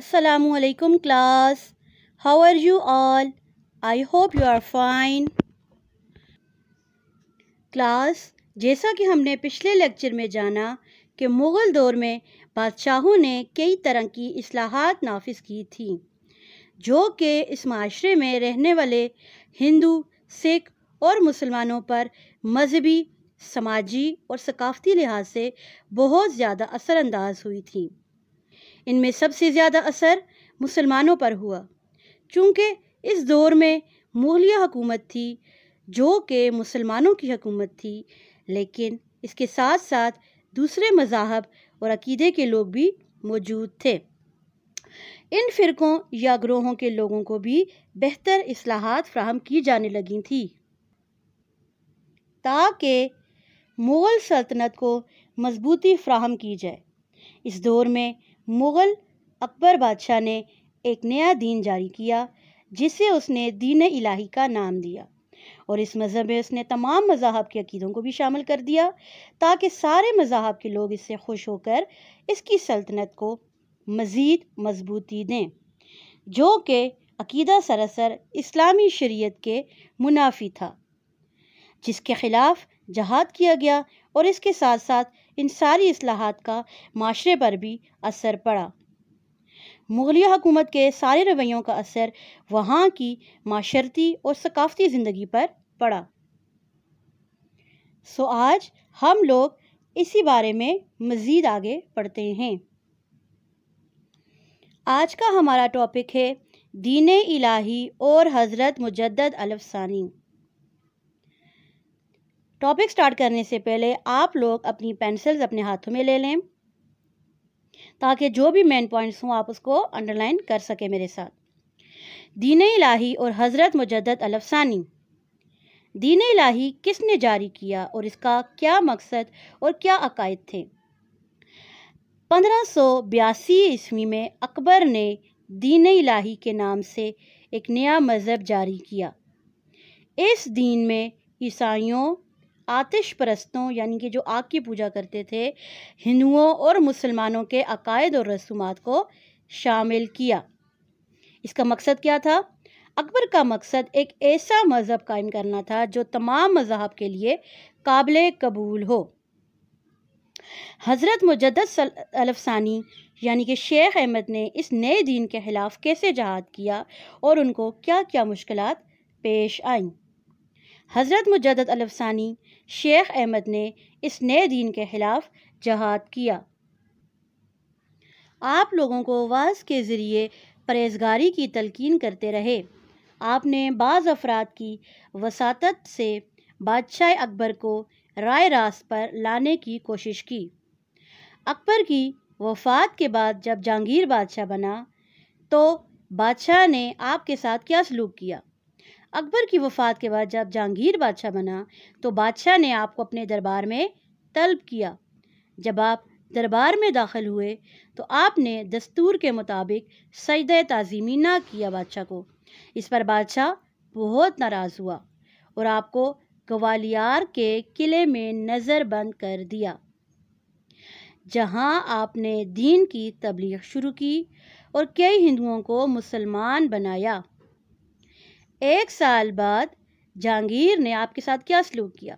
Assalamualaikum class how are you all I hope you are fine class जैसा कि हमने पिछले लेक्चर में जाना कि मुग़ल दौर में बादशाहों ने कई तरह की असलाहत नाफिस की थी जो कि इस माशरे में रहने वाले हिंदू सिख और मुसलमानों पर मजहबी समाजी और सकाफ़ती लिहाज से बहुत ज़्यादा असरानंदाज हुई थी इनमें सबसे ज़्यादा असर मुसलमानों पर हुआ चूँकि इस दौर में मोहलिया हुकूमत थी जो कि मुसलमानों की हकूमत थी लेकिन इसके साथ साथ दूसरे मजाहब और अकीदे के लोग भी मौजूद थे इन फ़िरक़ों या ग्रोहों के लोगों को भी बेहतर असलाहत फ्राहम की जाने लगी थी ताकि मुग़ल सल्तनत को मजबूती फ्राहम की जाए इस दौर में मुग़ल अकबर बादशाह ने एक नया दीन जारी किया जिसे उसने दीन इलाही का नाम दिया और इस मज़हब में उसने तमाम मज़ाहब के अकीदों को भी शामिल कर दिया ताकि सारे मज़ाहब के लोग इससे खुश होकर इसकी सल्तनत को मज़ीद मजबूती दें जो कि अकीदा सरासर इस्लामी शरीयत के मुनाफी था जिसके ख़िलाफ़ जहाद किया गया और इसके साथ साथ इन सारी असलाहत का माशरे पर भी असर पड़ा मुगलिया हुकूमत के सारे रवैयों का असर वहाँ की माशरती और सकाफती ज़िंदगी पर पड़ा सो आज हम लोग इसी बारे में मज़ीद आगे पढ़ते हैं आज का हमारा टॉपिक है दीन इलाही और हज़रत मुजद्दद अलफसानी टॉपिक स्टार्ट करने से पहले आप लोग अपनी पेंसिल्स अपने हाथों में ले लें ताकि जो भी मेन पॉइंट्स हों आप उसको अंडरलाइन कर सकें मेरे साथ दीन इलाही और हज़रत मुजद अलफसानी दीन इलाही किसने जारी किया और इसका क्या मकसद और क्या अकायद थे पंद्रह सौ बयासी ईस्वी में अकबर ने दीन इलाही के नाम से एक नया मज़हब जारी किया इस दीन में ईसाइयों आतिश परस्तों यानी कि जो आग की पूजा करते थे हिंदुओं और मुसलमानों के अकायद और रसूमात को शामिल किया इसका मकसद क्या था अकबर का मकसद एक ऐसा मज़हब कायम करना था जो तमाम मजहब के लिए काबिल कबूल हो हज़रत मुजद्दद अलफसानी यानी कि शेख अहमद ने इस नए दीन के ख़िलाफ़ कैसे जहाद किया और उनको क्या क्या मुश्किल पेश आईं हज़रत मुजद अलफसानी शेख अहमद ने इस नए दीन के ख़िलाफ़ जहाद किया आप लोगों को वाज के ज़रिए परहेजगारी की तलकिन करते रहे आपने बाज़ अफराद की वसात से बादशाह अकबर को राय रास पर लाने की कोशिश की अकबर की वफात के बाद जब जहांगीर बादशाह बना तो बादशाह ने आपके साथ क्या सलूक किया अकबर की वफ़ात के बाद जब जहांगीर बादशाह बना तो बादशाह ने आपको अपने दरबार में तलब किया जब आप दरबार में दाखिल हुए तो आपने दस्तूर के मुताबिक सजद तज़ीमी ना किया बादशाह को इस पर बादशाह बहुत नाराज़ हुआ और आपको ग्वालियर के किले में नज़रबंद कर दिया जहां आपने दीन की तबलीग शुरू की और कई हिंदुओं को मुसलमान बनाया एक साल बाद जहांगीर ने आपके साथ क्या सलूक किया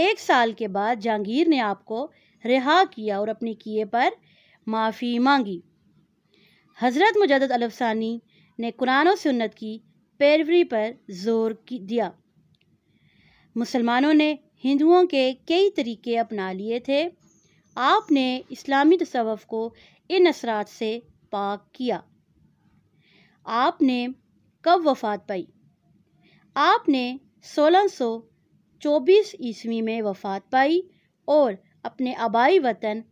एक साल के बाद जहांगीर ने आपको रिहा किया और अपने किए पर माफ़ी मांगी हज़रत मुजद अलफसानी ने कुरान और सुन्नत की पैरवरी पर जोर दिया मुसलमानों ने हिंदुओं के कई तरीके अपना लिए थे आपने इस्लामी तसवफ़ को इन असरात से पाक किया आपने कब वफात पाई आपने 1624 ईस्वी में वफ़ात पाई और अपने आबाई वतन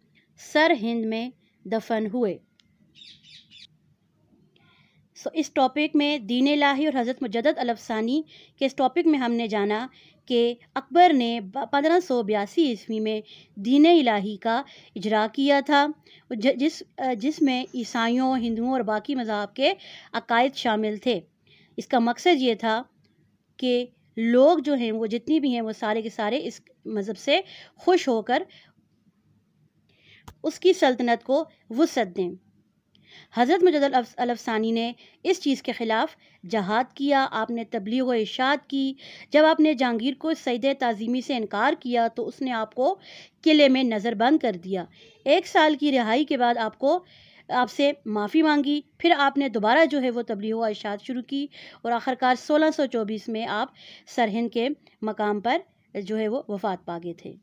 सर हिंद में दफन हुए सो so, इस टॉपिक में दीन लाही और हज़रत मजदत अलफसानी के इस टॉपिक में हमने जाना कि अकबर ने पंद्रह सौ बयासी ईस्वी में दीन इलाही का इजरा किया था जिस जिसमें ईसाइयों हिंदुओं और बाकी मज़ाब के अकायद शामिल थे इसका मकसद ये था के लोग जो हैं वो जितनी भी हैं वो सारे के सारे इस मज़हब से खुश होकर उसकी सल्तनत को वसत दें हज़रत मजद ने इस चीज़ के ख़िलाफ़ जहाद किया आपने तबलीग इशाद की जब आपने जहांगीर को सैद तज़ीमी से इनकार किया तो उसने आपको किले में नज़रबंद कर दिया एक साल की रिहाई के बाद आपको आपसे माफ़ी मांगी फिर आपने दोबारा जो है वो तबलीग अशात इशात शुरू की और आखिरकार 1624 में आप सरहिंद के मकाम पर जो है वो वफात पा गए थे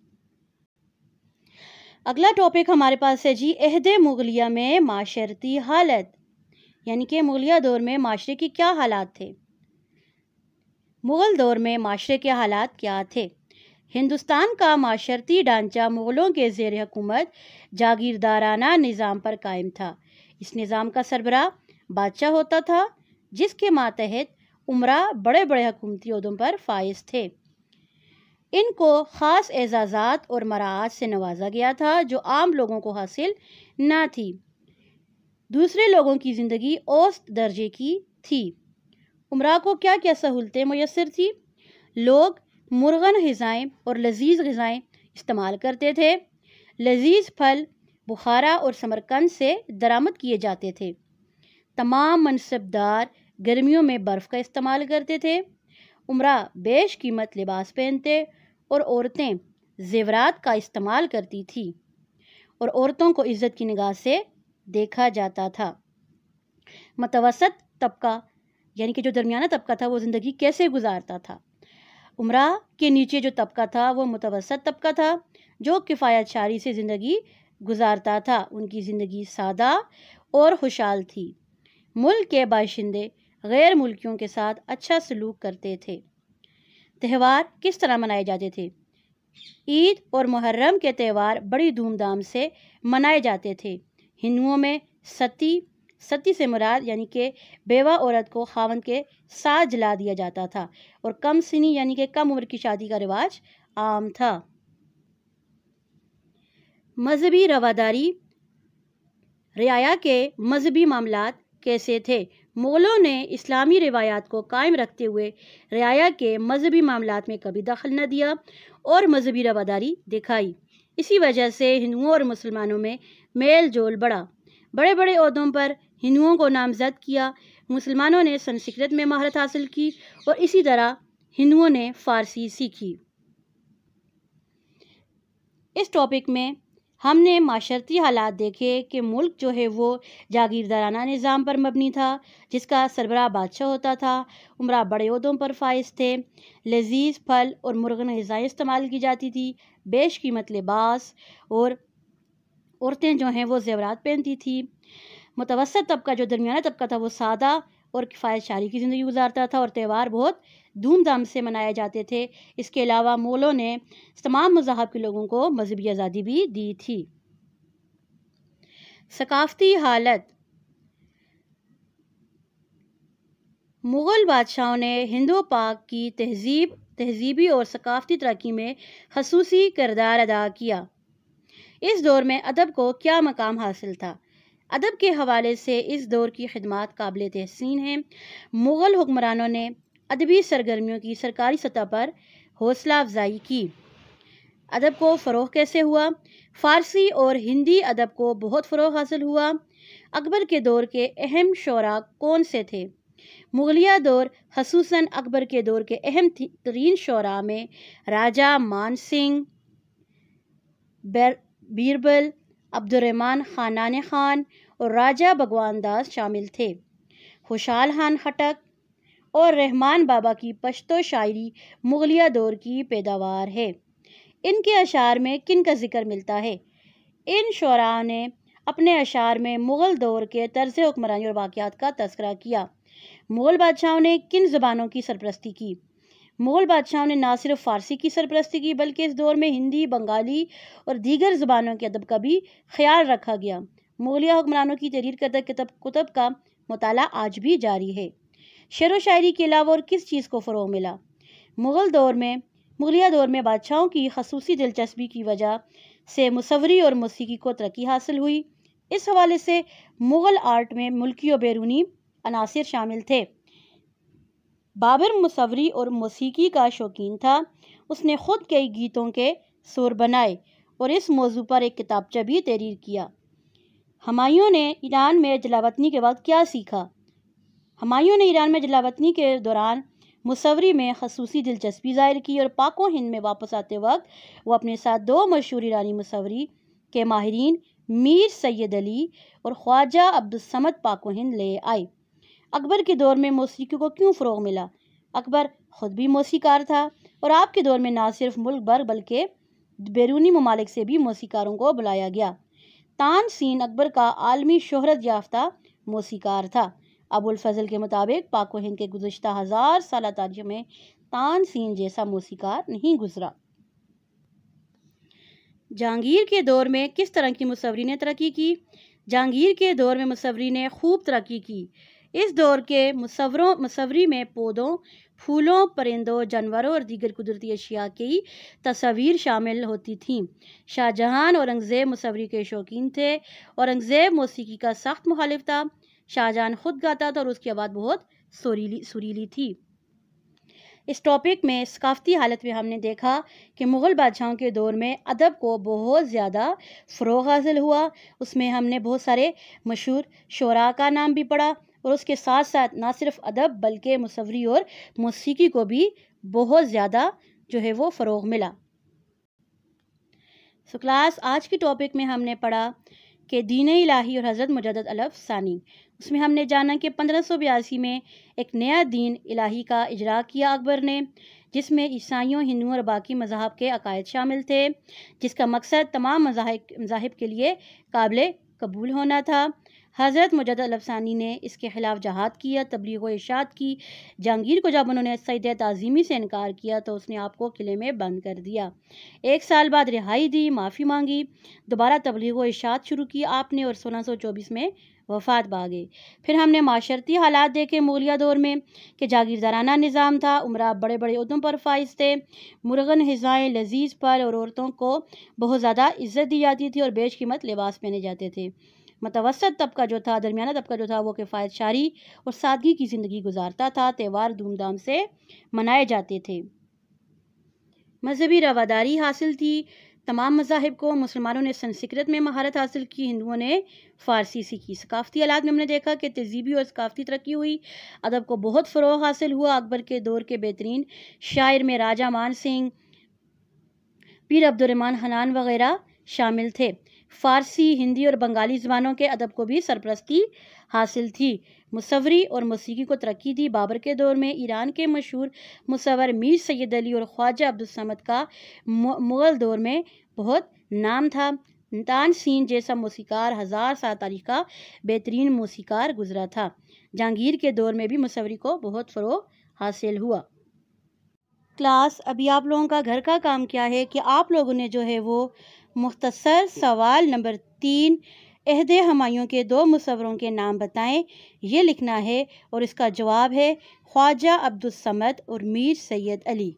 अगला टॉपिक हमारे पास है जी अहद मुगलिया में माशरती हालत यानी कि मुगलिया दौर में माशरे की क्या हालात थे मुग़ल दौर में माशरे के हालात क्या थे हिंदुस्तान का माशरती ढांचा मुग़लों के जेर हकूमत जागीरदाराना निज़ाम पर कायम था इस निज़ाम का सरबराह बादशाह होता था जिसके मातहत उमरा बड़े बड़े हकूमती अहदों पर फायज थे इनको ख़ास एजाज़ात और मराहत से नवाजा गया था जो आम लोगों को हासिल ना थी दूसरे लोगों की ज़िंदगी औस्त दर्जे की थी उमरा को क्या क्या सहूलतें मैसर थी लोग मुर्गन गज़ाएँ और लजीज गज़ाएँ इस्तेमाल करते थे लजीज फल बुखारा और समरकंद से दरामद किए जाते थे तमाम मनसबदार गर्मियों में बर्फ़ का इस्तेमाल करते थे उम्र बेश कीमत लिबास पहनते और औरतें जेवरात का इस्तेमाल करती थी और औरतों को इज़्ज़त की निगाह से देखा जाता था मतवसत तबका यानी कि जो दरमियाना तबका था वो ज़िंदगी कैसे गुजारता था उमरा के नीचे जो तबका था वो मुतवसत तबका था जो किफ़ायत शारी से ज़िंदगी गुजारता था उनकी ज़िंदगी सादा और खुशहाल थी मुल्क के बाशिंदे गैर मुल्कियों के साथ अच्छा सलूक करते थे त्यौहार किस तरह मनाए जाते थे ईद और मुहर्रम के त्यौहार बड़ी धूमधाम से मनाए जाते थे हिंदुओं में सती सती से मुराद यानी कि बेवा औरत को खावन के साथ जला दिया जाता था और कम सिनी यानी कि कम उम्र की शादी का रिवाज आम था मजहबी रवादारी रियाया के मजहबी मामला कैसे थे मोलों ने इस्लामी रिवायात को कायम रखते हुए रियाया के मजहबी मामला में कभी दखल न दिया और मजहबी रवादारी दिखाई इसी वजह से हिंदुओं और मुसलमानों में मेल जोल बढ़ा बड़े बड़े अहदों पर हिंदुओं को नामजद किया मुसलमानों ने संस्कृत में महारत हासिल की और इसी तरह हिंदुओं ने फारसी सीखी इस टॉपिक में हमने माशरती हालात देखे कि मुल्क जो है वो जागीरदाराना निज़ाम पर मबनी था जिसका सरबरा बादशाह होता था उम्र बड़े उहदों पर फायज थे लजीज फल और मुर्गन गज़ाएँ इस्तेमाल की जाती थी बेश कीमत लिबास और औरतें जो हैं वो जेवरात पहनती थी मुतवसत तबका जो दरमियाना तबका था वो सादा और किफ़ायत शारी की ज़िंदगी गुजारता था और त्यौहार बहुत धूमधाम से मनाए जाते थे इसके अलावा मोलों ने तमाम मजहब के लोगों को मजहबी आज़ादी भी दी थी सकाफ़ती हालत मुग़ल बादशाहों ने हिंदो पाक की तहजीब तहजीबी और सकाफ़ती तरक्की में खसूसी किरदार अदा किया इस दौर में अदब को क्या मकाम हासिल था अदब के हवाले से इस दौर की खदमात काबिल तहसीन हैं मुग़ल हुक्मरानों ने अदबी सरगर्मियों की सरकारी सतह पर हौसला अफजाई की अदब को फ़रोह कैसे हुआ फ़ारसी और हिंदी अदब को बहुत फरोह हासिल हुआ अकबर के दौर के अहम शरा कौन से थे मुगलिया दौर खसूस अकबर के दौर के अहम तरीन शरा में राजा मान सिंह बीरबल अब्दुलरहमान खानान खान और राजा भगवान दास शामिल थे खुशहाल खान खटक और रहमान बाबा की पश्तो शायरी मुगलिया दौर की पैदावार है इनके अशार में किन का जिक्र मिलता है इन शरा ने अपने अशार में मुग़ल दौर के तर्ज हुक्मरानी और वाक़ात का तस्करा किया मुग़ल बादशाहों ने किन ज़बानों की सरपरस्ती की मुग़ल बादशाहों ने ना सिर्फ फ़ारसी की सरपरस्ती की बल्कि इस दौर में हिंदी बंगाली और दीगर ज़बानों के अदब का भी ख्याल रखा गया मुगलिया हुक्मरानों की तहरीर करदा कितब कुतब का मताल आज भी जारी है शेर व शायरी के अलावा और किस चीज़ को फ़रोग मिला मुग़ल दौर में मुगलिया दौर में बादशाहों की खसूसी दिलचस्पी की वजह से मुसवरी और मौसीकी को तरक्की हासिल हुई इस हवाले से मुग़ल आर्ट में मुल्की और बैरूनी अनासर शामिल थे बाबर मुसवरी और मौसीकी का शौकीन था उसने ख़ुद कई गीतों के सुर बनाए और इस मौजू पर एक किताबचा भी तहरीर किया हमायों ने ईरान में जलावतनी के वक्त क्या सीखा हमायों ने ईरान में जलावतनी के दौरान मुसवरी में खसूसी दिलचस्पी ज़ाहिर की और पाकों हिंद में वापस आते वक्त वो अपने साथ दो मशहूर ईरानी मुसवरी के माहरीन मीर सैद अली और ख्वाजा अब्दुलसमद पाको हिंद ले आए अकबर के दौर में मौसीकी को क्यों फ़रोग मिला अकबर ख़ुद भी मौसीकार था और आपके दौर में ना सिर्फ मुल्क भर बल्कि बैरूनी ममालिक से भी मौसीकारों को बुलाया गया तानसीन अकबर का आलमी शहरत याफ्ता मौसीकार था अबुलफजल के मुताबिक पाको हिंद के गुजशत हज़ार साल तारीख में तानसीन जैसा मौसीकार नहीं गुजरा जहांगीर के दौर में किस तरह की मसवरी ने तरक्की की जहांगीर के दौर में मसवरी ने खूब तरक्की की इस दौर के मुसवरों मसवरी में पौधों फूलों परिंदों जानवरों और दीगर कुदरती अशिया की तस्वीर शामिल होती थीं शाहजहाँ औरंगज़ेब मसवरी के शौकीन थे औरंगज़ेब मौसीकी का सख्त मुखालिफ था शाहजहाँ खुद गाता था और उसकी आवाज़ बहुत सुरीली सुरीली थी इस टॉपिक में सकाफ़ती हालत में हमने देखा कि मुग़ल बादशाहों के दौर में अदब को बहुत ज़्यादा फ़रोग हासिल हुआ उसमें हमने बहुत सारे मशहूर शरा का नाम भी पढ़ा और उसके साथ साथ ना सिर्फ अदब बल्कि मसवरी और मौसीकी को भी बहुत ज़्यादा जो है वो फ़रोग मिला सो क्लास आज के टॉपिक में हमने पढ़ा कि दीन इलाही और हज़रत मुजद अलफ सानी उसमें हमने जाना कि पंद्रह सौ बयासी में एक नया दीन इलाही का इजरा किया अकबर ने जिसमें ईसाइयों हिंदुओं और बाकी मजाहब के अकायद शामिल थे जिसका मकसद तमाम मजाहब के लिए काबिल कबूल होना था हज़रत मुजद अलफसानी ने इसके ख़िलाफ़ जहाद किया तबलीग इशाद की जहांगीर को जब उन्होंने सैद तज़ीमी से इनकार किया तो उसने आपको किले में बंद कर दिया एक साल बाद रिहाई दी माफ़ी मांगी दोबारा तबलीग इशाद शुरू की आपने और सोलह सौ चौबीस में वफात बागे फिर हमने माशरती हालात देखे मुगलिया दौर में कि जागीरदाराना निज़ाम था उम्र बड़े बड़े उदों पर फाइज थे मुर्गन हिजाएँ लजीज पर और औरतों को बहुत ज़्यादा इज़्ज़त दी जाती थी और बेशकीमत लिबास पहने जाते थे मतवसत तबका जो था दरमिया तबका जो था वो किफ़ायत शारी और सादगी की ज़िंदगी गुजारता था त्यौहार धूमधाम से मनाए जाते थे मजहबी रवादारी हासिल थी तमाम मजाहब को मुसलमानों ने संस्कृत में महारत हासिल की हिंदुओं ने फ़ारसी सीखी सकाफ़ती आलात में हमने देखा कि तहजीबी और सकाफ़ती तरक्की हुई अदब को बहुत फ़रो हासिल हुआ अकबर के दौर के बेहतरीन शायर में राजा मान सिंह पीर अब्दुलरमान हनान वगैरह शामिल थे फ़ारसी हिंदी और बंगाली ज़बानों के अदब को भी सरपरस्ती हासिल थी मुसवरी और मौसीकी को तरक्की दी बाबर के दौर में ईरान के मशहूर मुसवर मीर सैद अली और ख्वाजा अब्दुलसमद का मुग़ल दौर में बहुत नाम था तानसीन जैसा मौसीकार हज़ार साल तारीख का बेहतरीन मौसीकार गुजरा था जहांगीर के दौर में भी मुसवरी को बहुत फरो हासिल हुआ क्लास अभी आप लोगों का घर का काम क्या है कि आप लोगों ने जो है वो मुख्तसर सवाल नंबर तीन अहद हमायों के दो मुसवरों के नाम बताएं ये लिखना है और इसका जवाब है ख्वाजा अब्दुलसमद और मीर सैद अली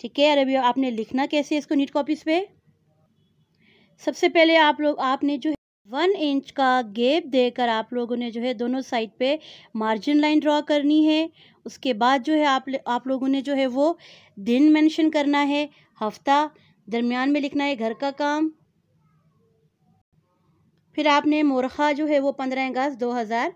ठीक है अरबियो आपने लिखना कैसे इसको नीट कॉपीज पे सबसे पहले आप लोग आपने जो वन इंच का गेप देकर आप लोगों ने जो है दोनों साइड पे मार्जिन लाइन ड्रॉ करनी है उसके बाद जो है आप आप लोगों ने जो है वो दिन मेंशन करना है हफ्ता दरमियान में लिखना है घर का काम फिर आपने मोरखा जो है वो पंद्रह अगस्त दो हज़ार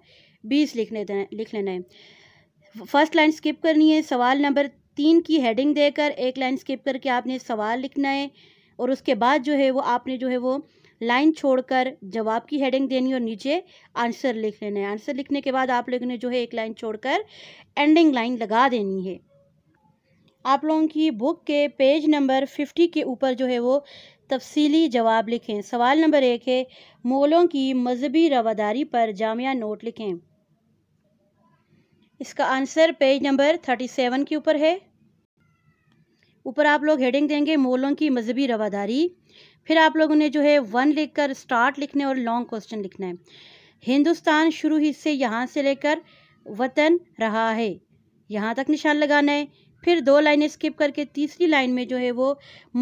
बीस लिख लेना लिख लेना है फर्स्ट लाइन स्किप करनी है सवाल नंबर तीन की हेडिंग देकर एक लाइन स्किप करके आपने सवाल लिखना है और उसके बाद जो है वो आपने जो है वो लाइन छोड़कर जवाब की हेडिंग देनी और नीचे आंसर लिख लेना है आंसर लिखने के बाद आप लोगों ने जो है एक लाइन छोड़कर एंडिंग लाइन लगा देनी है आप लोगों की बुक के पेज नंबर फिफ्टी के ऊपर जो है वो तफसीली जवाब लिखें सवाल नंबर एक है मोलों की मजहबी रवादारी पर जामिया नोट लिखें इसका answer page number thirty seven के ऊपर है ऊपर आप लोग हेडिंग देंगे मोलों की मजहबी रवादारी फिर आप लोगों ने जो है वन लिखकर स्टार्ट लिखने और लॉन्ग क्वेश्चन लिखना है हिंदुस्तान शुरू ही से यहाँ से लेकर वतन रहा है यहाँ तक निशान लगाना है फिर दो लाइनें स्किप करके तीसरी लाइन में जो है वो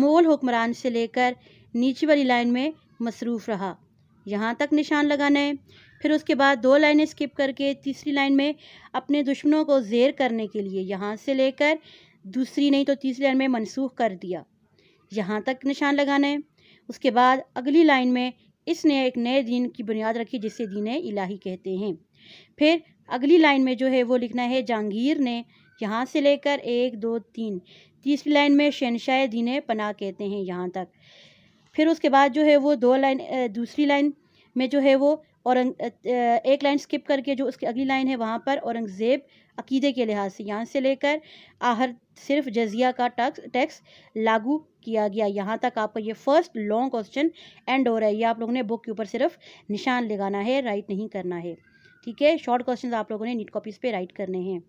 मोल हुक्मरान से लेकर नीचे वाली लाइन में मसरूफ़ रहा यहाँ तक निशान लगाना है फिर उसके बाद दो लाइनें स्किप करके तीसरी लाइन में अपने दुश्मनों को जेर करने के लिए यहाँ से लेकर दूसरी नहीं तो तीसरी लाइन में मनसूख कर दिया यहाँ तक निशान लगाना है उसके बाद अगली लाइन में इसने एक नए दीन की बुनियाद रखी जिसे दीन इलाही कहते हैं फिर अगली लाइन में जो है वो लिखना है जहांगीर ने यहाँ से लेकर एक दो तीन तीसरी लाइन में शहनशाह दीन पना कहते हैं यहाँ तक फिर उसके बाद जो है वो दो लाइन दूसरी लाइन में जो है वो और एक लाइन स्किप करके जो उसकी अगली लाइन है वहाँ पर औरंगज़ेब अकीदे के लिहाज से यहाँ से लेकर आहर सिर्फ जजिया का टैक्स टैक्स लागू किया गया यहाँ तक आपका ये फर्स्ट लॉन्ग क्वेश्चन एंड हो रहा है ये आप लोगों ने बुक के ऊपर सिर्फ निशान लगाना है राइट नहीं करना है ठीक है शॉर्ट क्वेश्चन आप लोगों ने नीट कॉपीज़ पर राइट करने हैं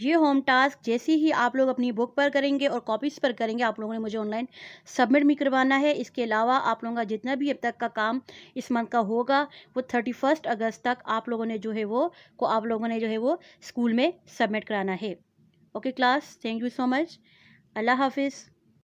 ये होम टास्क जैसे ही आप लोग अपनी बुक पर करेंगे और कॉपीज़ पर करेंगे आप लोगों ने मुझे ऑनलाइन सबमिट भी करवाना है इसके अलावा आप लोगों का जितना भी अब तक का काम इस मंथ का होगा वो थर्टी फर्स्ट अगस्त तक आप लोगों ने जो है वो को आप लोगों ने जो है वो स्कूल में सबमिट कराना है okay class thank you so much अल्लाह हाफिज़